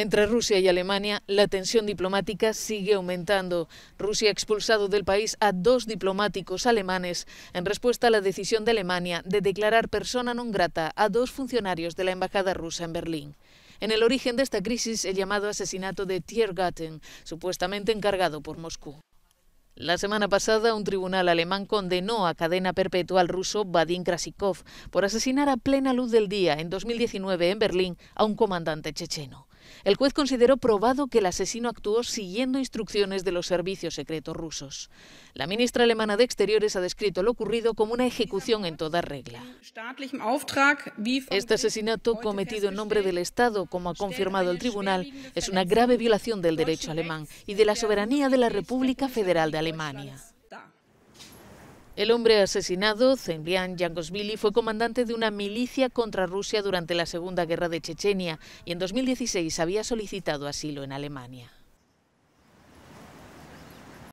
Entre Rusia y Alemania, la tensión diplomática sigue aumentando. Rusia ha expulsado del país a dos diplomáticos alemanes en respuesta a la decisión de Alemania de declarar persona non grata a dos funcionarios de la Embajada rusa en Berlín. En el origen de esta crisis, el llamado asesinato de Tiergarten, supuestamente encargado por Moscú. La semana pasada, un tribunal alemán condenó a cadena perpetua al ruso Vadim Krasikov por asesinar a plena luz del día en 2019 en Berlín a un comandante checheno. El juez consideró probado que el asesino actuó siguiendo instrucciones de los servicios secretos rusos. La ministra alemana de Exteriores ha descrito lo ocurrido como una ejecución en toda regla. Este asesinato cometido en nombre del Estado, como ha confirmado el tribunal, es una grave violación del derecho alemán y de la soberanía de la República Federal de Alemania. El hombre asesinado, Zemlian Yangosvili, fue comandante de una milicia contra Rusia durante la Segunda Guerra de Chechenia y en 2016 había solicitado asilo en Alemania.